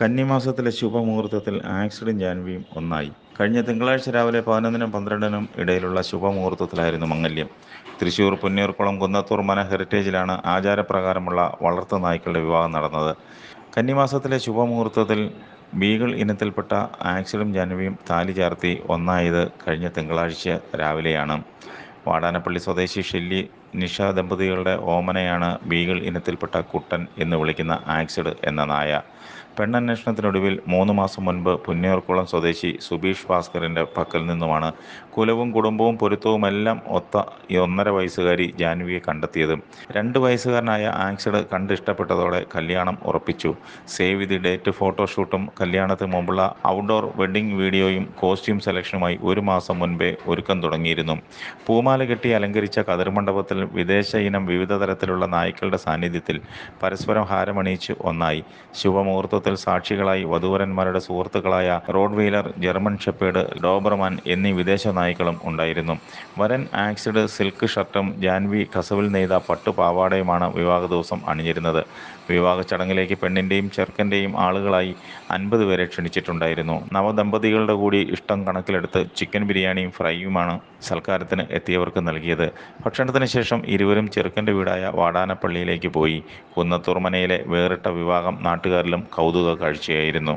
കന്നിമാസത്തിലെ ശുഭമുഹൂർത്തത്തിൽ ആക്സിഡൻ ജാൻവിയും ഒന്നായി കഴിഞ്ഞ തിങ്കളാഴ്ച രാവിലെ പതിനൊന്നിനും പന്ത്രണ്ടിനും ഇടയിലുള്ള ശുഭമുഹൂർത്തത്തിലായിരുന്നു മംഗല്യം തൃശൂർ പുന്നീർക്കുളം കുന്നത്തൂർ മന ഹെറിറ്റേജിലാണ് ആചാരപ്രകാരമുള്ള വളർത്തു നായ്ക്കളുടെ വിവാഹം നടന്നത് കന്നിമാസത്തിലെ ശുഭമുഹൂർത്തത്തിൽ ബീഗിൾ ഇനത്തിൽപ്പെട്ട ആക്സിഡും ജാൻവിയും താലി ചേർത്തി ഒന്നായത് കഴിഞ്ഞ തിങ്കളാഴ്ച രാവിലെയാണ് വാടാനപ്പള്ളി സ്വദേശി ഷെല്ലി നിഷ ദമ്പതികളുടെ ഓമനയാണ് ബീഗിൾ ഇനത്തിൽപ്പെട്ട കുട്ടൻ എന്ന് വിളിക്കുന്ന ആക്സിഡ് എന്ന നായ പെണ്ണന്വേഷണത്തിനൊടുവിൽ മൂന്ന് മാസം മുൻപ് പുന്നയൂർക്കുളം സ്വദേശി സുബീഷ് ഭാസ്കറിൻ്റെ പക്കൽ നിന്നുമാണ് കുലവും കുടുംബവും പൊരുത്തവുമെല്ലാം ഒത്ത ഈ ഒന്നര വയസ്സുകാരി ജാൻവിയെ കണ്ടെത്തിയതും രണ്ട് വയസ്സുകാരനായ ആക്സിഡ് കണ്ടിഷ്ടപ്പെട്ടതോടെ കല്യാണം ഉറപ്പിച്ചു സേവ് ദി ഡേറ്റ് ഫോട്ടോഷൂട്ടും കല്യാണത്തിന് മുമ്പുള്ള ഔട്ട്ഡോർ വെഡ്ഡിംഗ് വീഡിയോയും കോസ്റ്റ്യൂം സെലക്ഷനുമായി ഒരു മാസം മുൻപേ ഒരുക്കം തുടങ്ങിയിരുന്നു പൂമാല പൂമാല കെട്ടി അലങ്കരിച്ച കതിർമണ്ഡപത്തിൽ വിദേശ ഇനം വിവിധ തരത്തിലുള്ള നായ്ക്കളുടെ സാന്നിധ്യത്തിൽ പരസ്പരം ഹാരമണിയിച്ച് ഒന്നായി ശുഭമുഹൂർത്തത്തിൽ സാക്ഷികളായി വധൂവരന്മാരുടെ സുഹൃത്തുക്കളായ rottweiler German shepherd Doberman എന്നീ വിദേശ നായ്ക്കളും ഉണ്ടായിരുന്നു വരൻ ആക്സിഡ് സിൽക്ക് ഷർട്ടും ജാൻവി കസവിൽ നെയ്ത പാവാടയുമാണ് വിവാഹ ദിവസം അണിഞ്ഞിരുന്നത് വിവാഹ ചടങ്ങിലേക്ക് പെണ്ണിൻ്റെയും ചെറുക്കൻ്റെയും ആളുകളായി അൻപത് പേരെ ക്ഷണിച്ചിട്ടുണ്ടായിരുന്നു നവദമ്പതികളുടെ കൂടി ഇഷ്ടം കണക്കിലെടുത്ത് ചിക്കൻ ബിരിയാണിയും ഫ്രൈയുമാണ് സൽക്കാരത്തിന് എത്തിയവർക്ക് നൽകിയത് ഭക്ഷണത്തിന് ശേഷം ഇരുവരും ചെറുക്കൻ്റെ വീടായ വാടാനപ്പള്ളിയിലേക്ക് പോയി കുന്നത്തൂർമനയിലെ വേറിട്ട വിവാഹം നാട്ടുകാരിലും കൗതുക കാഴ്ചയായിരുന്നു